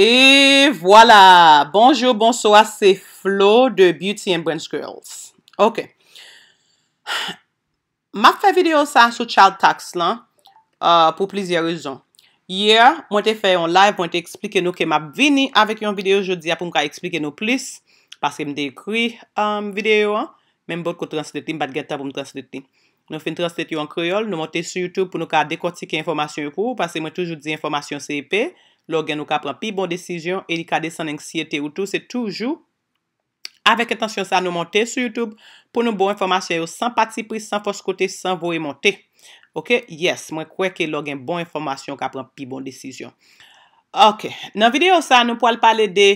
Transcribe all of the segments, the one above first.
E vwala, bonjou, bonsoa, se Flo de Beauty and Brands Girls. Ok, ma fwe video sa sou Child Tax la pou plizye rezon. Ye, mwen te fwe yon live, mwen te eksplike nou ke m ap vini avek yon video jodi ap pou m ka eksplike nou plis. Pase m dekri yon video an, men m bot ko translate, m bat geta pou m translate. Nou fwe translate yon kreol, nou mwote sou YouTube pou nou ka dekotike informasyon yon kou, pase m wè toujou di informasyon se epè. lò gen nou ka pran pi bon desisyon, e li ka desen anksiyete ou tou, se toujou, avek etansyon sa nou monte sou YouTube, pou nou bon informasyon yo, san pati pris, san foskote, san vowe monte. Ok, yes, mwen kwe ke lò gen bon informasyon, ka pran pi bon desisyon. Ok, nan video sa, nou pou al pale de,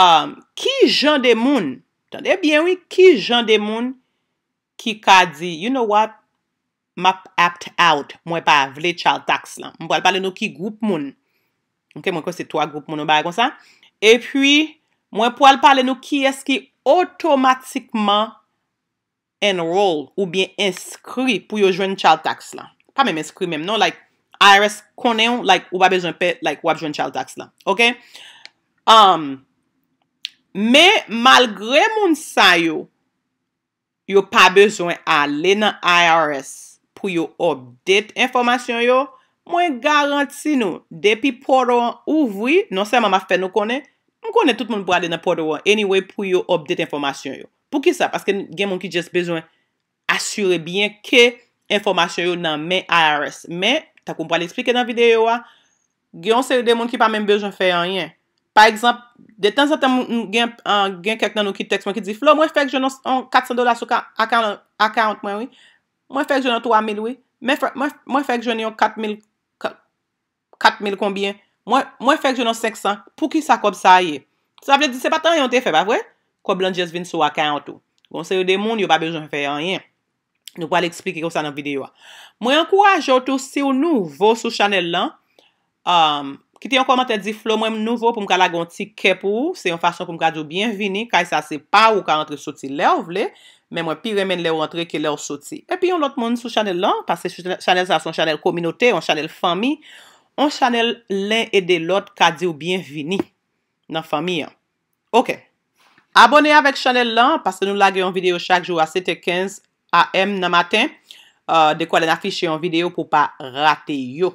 um, ki jan de moun, tande bien wè, ki jan de moun, ki ka di, you know what, map apt out, mwen pa avle chal taks lan, mwen pale pale nou ki goup moun, Ok, mwen kon se 3 group moun an bay kon sa. E pwi, mwen pou al pale nou ki eski otomatikman enroll ou bien inskri pou yo jwen chal tax la. Pa mwen inskri mwen, no? Like, IRS konen, like, ou ba bezwen pe, like, wap jwen chal tax la. Ok? Um, me malgre moun sa yo, yo pa bezwen a lena IRS pou yo obdet informasyon yo. Mwen garanti nou, depi poron ouvwi, non se mama fè nou konen, mwen konen tout moun brade nan poron anyway pou yo obdet informasyon yo. Pou ki sa? Paske gen moun ki jes bejwen asyure bien ke informasyon yo nan men IRS. Men, ta kou mwen pali esplike nan videyo wa, gen moun se de moun ki pa men bejwen fè anyen. Par ekzamp, de tan satan moun gen kèk nan nou ki teks moun ki di, Flo, mwen fèk jenon 400 dola sou akant mwen wè, mwen fèk jenon 3000 wè, mwen fèk jenon 4000... 4000 konbyen, mwen fèk joun an 500, pou ki sa kob sa a ye? Sa vle di se pa tan yon te fè pa vwe? Kob lan jes vin sou akay an tou. Gon se yon de moun, yon pa bejoun fè an yen. Nou pou al explike yon sa nan videyo a. Mwen kouaj yo tou si yon nouvo sou chanel lan. Kite um, yon komante di flow mwen m nouvo pou m kalagon ti ke pou. Se yon fason pou m kalajou bienvini. Kay sa se pa ou ka rentre soti lè ou vle. Men mwen pi remen lè ou rentre ki lè ou soti. E pi yon lot moun sou chanel lan. Pase chanel sa son chanel kominote, yon chan On chanel len e de lot ka di ou bienvini nan fami an. Ok. Abone avèk chanel len, pase nou la gen yon video chak jou a 7.15 am nan maten, euh, de kwa len afiche yon video pou pa rate yo.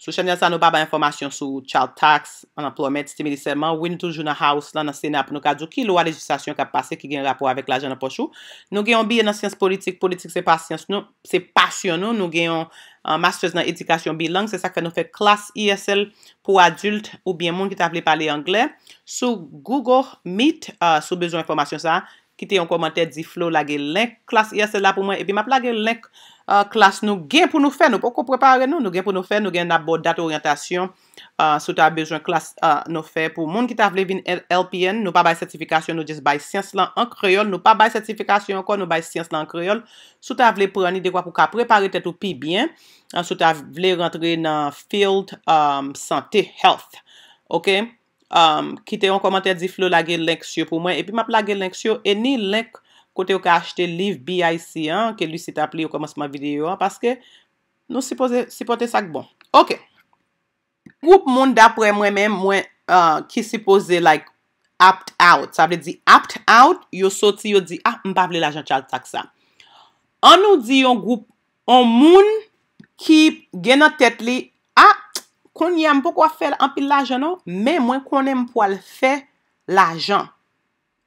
Sou chanel sa nou ba ba informasyon sou child tax, anplome, estimilisèman, win toujou nan house lan nan senap, nou ka djou ki lwa legislasyon ka pase ki gen rapor avèk la jan aposou. Nou gen yon biye nan syans politik, politik se pas syans nou, se pasyon nou, nou gen yon, master nan edikasyon bilan, se sa ka nou fe klas ISL pou adult ou bien moun ki ta vle pale angle. Sou Google Meet, euh, sou bezo informasyon sa a, Kite yon komante di Flo la gen lenk klas. Ya se la pou mwen. Epi map la gen lenk uh, klas nou gen pou nou fe. Nou pou ko prepare nou. Nou gen pou nou fe. Nou gen na bod dat orientasyon. Uh, Sout a bejwen klas uh, nou fe. Pou moun ki ta vle vin LPN. Nou pa bay sertifikasyon. Nou jes bay siyans lan an kreyol. Nou pa bay sertifikasyon an kon. Nou bay siyans lan an kreyol. Sout a vle pre an idekwa pou ka prepare te tou pi bien. Sout a vle rentre nan field um, sante, health. Ok? Um, Kite yon komente di Flo lage lenk syo pou mwen. E pi map lage lenk syo. E ni lenk kote yo ka achete Liv BIC. Ke lui si tap li yo komas ma video. Paske nou si pote sak bon. Ok. Goup moun dapre mwen mwen mwen uh, ki si pose like apt out. Sa vle di apt out. Yo soti yo di ah mpa vle la jan chal tak sa. An nou di yon goup. An moun ki gena tet li. kon yèm pou kwa fèl an pil lajan nou, men mwen konèm pou al fè lajan.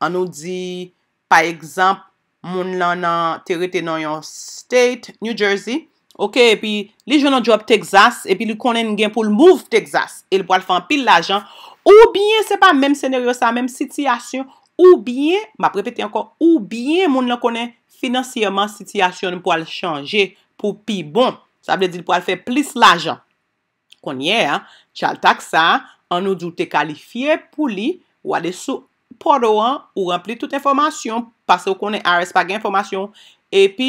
An nou di, pa ekzamp, moun lan nan terite nan yon state, New Jersey, oke, pi li jounan drop Texas, epi li konèm gen pou l'move Texas, el pou al fè an pil lajan, ou bien, se pa mèm senaryo sa, mèm sitiyasyon, ou bien, ma prepeti ankon, ou bien moun lan konèm finansyèman sitiyasyon pou al chanje, pou pi bon, sa bè di l pou al fè plis lajan. Konye, chal taksa, an nou doute kalifiye pou li, wade sou porouan ou rampli tout informasyon, pase ou konen ares pa gen informasyon, epi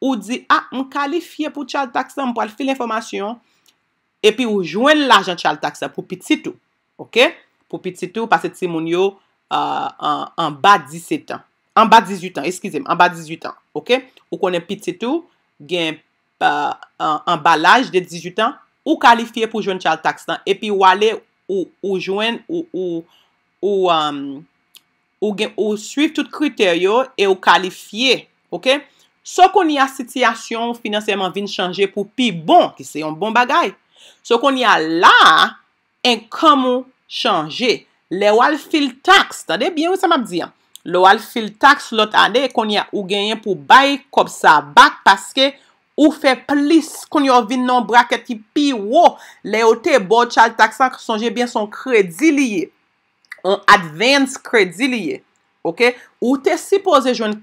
ou di, a, ah, m kalifiye pou chal taksa, m pou al fil informasyon, epi ou jwen l'ajan chal taksa pou piti tou, ok? Pou piti tou, pase ti moun yo an ba 18 an, an ba 18 an, eskizem, an ba 18 an, ok? Ou konen piti tou gen an euh, balaj de 18 an, Ou kalifiye pou jwen chal taks tan, e pi wale ou jwen, ou um, suiv tout kriterio, e ou kalifiye, ok? So kon ya sityasyon finanseyman vin chanje pou pi bon, ki se yon bon bagay. So kon ya la, en kamou chanje. Le wale fil taks, tan de, bien ou se map diyan? Le wale fil taks lot an de, kon ya ou genyen pou bayi kop sa bak, paske... Ou fe plis kon yo vin nan braketi piwo, le yo te bo chal taks an sonje bin son kredi liye, an advance kredi liye, ok? Ou te sipoze jwen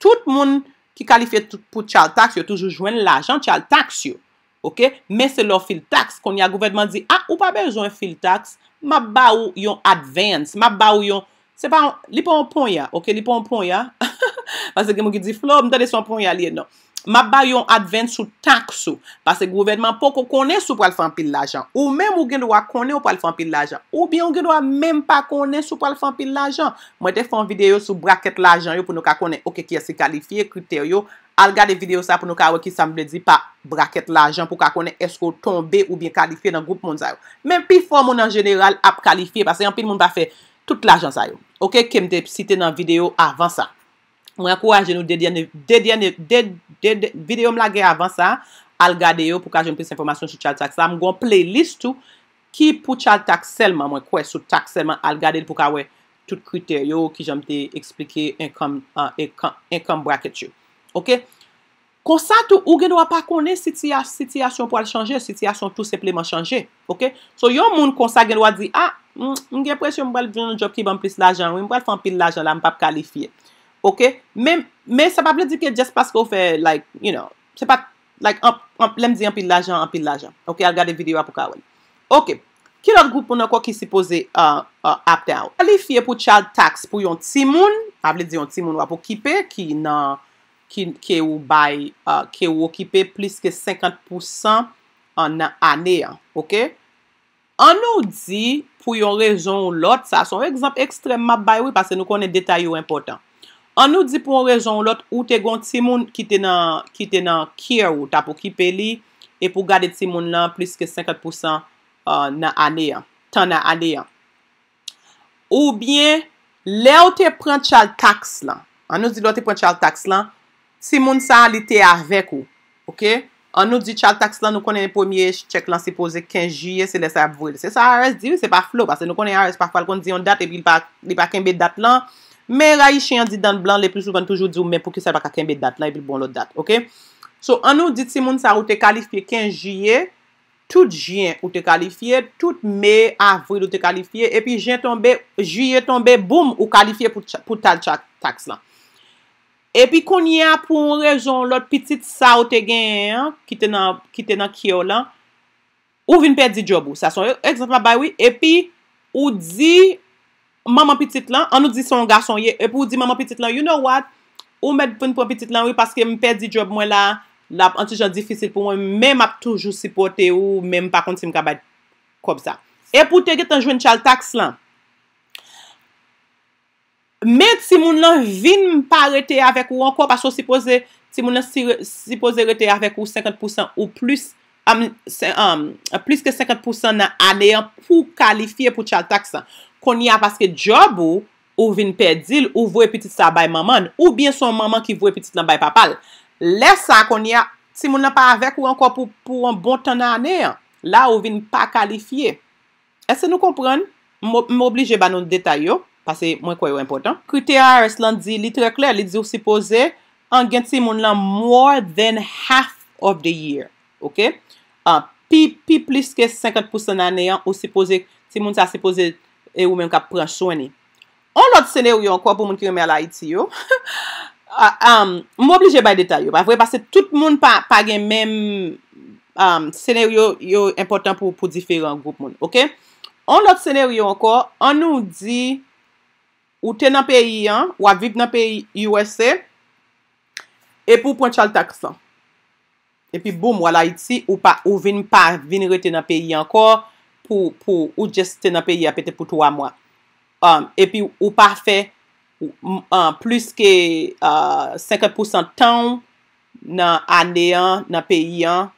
tout moun ki kalife pou chal taks, yo toujou jwen lajan chal taks yo, ok? Men se lo fil taks, kon ya gouvedman di, a, ah, ou pa bezon fil taks, ma ba ou yon advance, ma ba ou yon advance. se pa li pou anpon ya, ok, li pou anpon ya, pas e gen moun ki di flop, mdade sou anpon ya liye non. Mabay yon advent sou tak sou, pas e gouvenman pou konen sou pou alfan pil lajan, ou men moun gen do a konen ou pou alfan pil lajan, ou bi an gen do a menm pa konen sou pou alfan pil lajan. Mwen te fon videyo sou braket lajan yo pou nou ka konen oke ki ase kalifiye kriter yo. Alga de videyo sa pou nou ka we ki samble di pa braket lajan pou ka konen esko tombe ou bi kalifiye nan goup moun zayon. Men pi fon moun an general ap kalifiye pas e yon pil moun pa fe... tout la jan sa yo. Ok, kem de site nan video avan sa. Mwen akouraje nou dedyan ne, dedyan ne, ded, video mla ge avan sa, al gade yo pou ka jom plis informasyon sou chal tak sa. Mwen goun playlist ou, ki pou chal tak selman, mwen kwe sou tak selman al gade pou ka we tout kriter yo ki jom te explike income bracket yo. Ok? konsa tou ou genwa pa konen siti asyon pou al chanje, siti asyon tout sepleman chanje, ok? So, yon moun konsa genwa di, ah, mwen genpwese mwen mwen jop ki ban plis lajan, mwen mwen fan pil lajan la, mwen pap kalifiye, ok? Men, men, sa paple di ke jes pas ko fe, like, you know, se pa, like, an, an, lem di an pil lajan, an pil lajan, ok? Al gade videyo ap pou kawen. Ok, kilan goup pou nan kwa ki si pose ap ten? Kalifiye pou chal tax pou yon timoun, ap le di yon timoun wap pou kipe, ki nan... ki ou bay, uh, ki ou okipe plis ke 50% nan aneyan, ok? An nou di, pou yon rezon lout, sa son ekzamp ekstrem ma bay wè, pase nou konen detay yo important. An nou di pou yon rezon lout, ou te gwen timoun ki te nan ki te nan kia wou, ta pou kipe li e pou gade timoun lan plis ke 50% uh, nan aneyan, tan nan aneyan. Ou bien, le ou te pren chal taks lan, an nou di le ou te pren chal taks lan, Si moun sa li te arvek ou, ok? An nou dit chal taks lan, nou konen pwemye chek lan se pose 15 juye se lesa avril. Se sa ares diwi, se pa flow, parce nou konen ares pa fwal kon diyon dat e pi li pa kembe dat lan. Me rayi chen di dan blan, le pwesouvan toujou di ou men pou ki se baka kembe dat lan e pi bon lot dat, ok? So, an nou dit si moun sa ou te kalifiye 15 juye, tout juyen ou te kalifiye, tout me avril ou te kalifiye, e pi juyen tombe, boum, ou kalifiye pou chal taks lan. Epi konye apon rejon lot pitit sa ou te gen yon, ki te nan kyo lan, ou vin pet di job ou. Sa son, ekzatman bay, epi ou di maman pitit lan, an ou di son garson ye, epi ou di maman pitit lan, you know what? Ou men vin pou maman pitit lan, oui, paske vin pet di job mwen la, la antijan difisil pou mwen, mwen ap toujou sipote ou mwen pa konti mkabad, kob sa. Epi ou te gen tanjwen chal taks lan. Men, si moun nan vin pa rete avèk ou anko, pa sou si pose, si moun nan si pose rete avèk ou 50% ou plus, plus ke 50% nan anè an pou kalifiye pou tchal taksa, kon ya paske job ou, ou vin pedil, ou vwe petit sa bay mamman, ou bien son mamman ki vwe petit nan bay papal. Lè sa kon ya, si moun nan pa avèk ou anko pou an bon tan anè an, la ou vin pa kalifiye. Ese nou kompran, m'oblije ban nou detay yo, Pase mwen kwa yo impotant. Krite a reslan di litre kler, li di yo sipoze, an gen ti moun lan more than half of the year. Ok? Pi plis ke 50% nan e yan, yo sipoze, ti moun sa sipoze, e yo men ka pran chwani. On not sene yo yo anko, pou moun ki yo men ala iti yo, mwen oblije bay detay yo, ba vwe, pase tout moun pa gen men sene yo yo impotant pou diferan group moun. Ok? On not sene yo yo anko, an nou di... Ou te nan peyi an, ou avip nan peyi USA, epi e ou pon chal taks lan. Epi boum, wala iti, ou vin pa vin rete nan peyi ankor pou ou jeste nan peyi apete pou 3 mwa. Um, epi ou pa fe um, plus ke 50% uh, tan nan ane an, nan peyi an,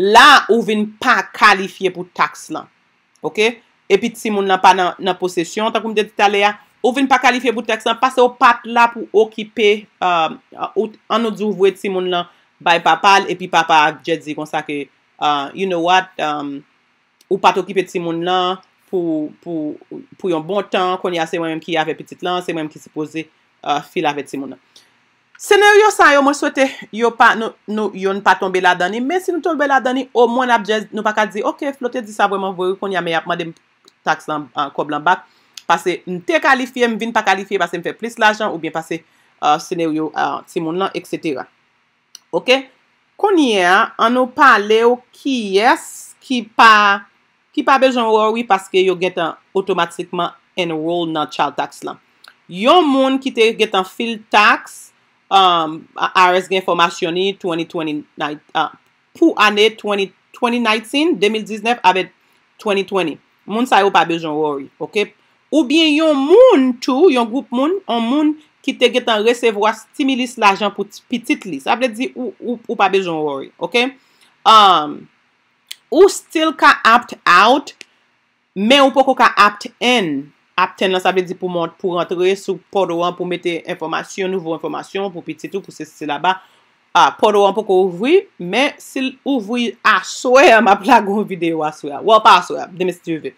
la ou vin pa kalifiye pou taks lan. Epi ti moun nan pa nan posesyon, takoum dete tale a, ou vin pa kalife pou taksan, pase ou pat la pou okipe, um, uh, anot zouvwe ti moun lan, bay pa pal, epi pa pa akjezi, konsa ke, uh, you know what, um, ou pat okipe ti moun lan, pou yon bon tan, kon ya se mwen m ki ave petit lan, se mwen m ki se pose, uh, fil ave ti moun lan. Senaryo sa yo, mwen souwete, yo npa tombe la dani, men si nou tombe la dani, ou mwen apjezi, nou pa kalize, ok, flote di sa vwenman vwe, kon ya mwen apman de taksan, koblan bak, pase m te kalifiye, m vin pa kalifiye, pase m fe plis la jan, ou bien pase euh, sene euh, yo timon lan, et cetera. Ok? Konye, an nou pale yo ki yes, ki pa, ki pa bejan rori, paske yo get an otomatikman enrol nan chal tax lan. Yo moun ki te get an fil tax, um, RS gen formasyon ni, uh, pou ane 2019, 2019, avet 2020. Moun sa yo pa bejan rori, ok? Ou bien yon moun tou, yon goup moun, yon moun ki te getan resevwa, stimilis la jan pou pitit li. Sa ble di ou pa bejon worry, ok? Um, ou still ka apt out, men ou poko ka apt in. Apt in lan sa ble di pou rentre sou pod wan pou mete informasyon, nouvo informasyon pou pitit ou pou se se la ba. A, ah, poro an pou kou ouvri, men sil ouvri aswe an ma plage ou videyo aswe. Ou an pa aswe, deme si te ve.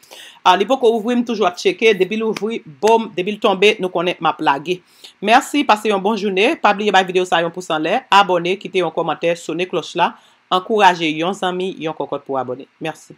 Li pou kou ouvri m toujwa cheke, debil ouvri, bom, debil tombe, nou konen ma plage. Mersi, pase yon bon jounen, pabli yon bay videyo sa yon pousan le, abone, kite yon komante, sone klos la, an kouraje yon zami, yon kokot pou abone. Mersi.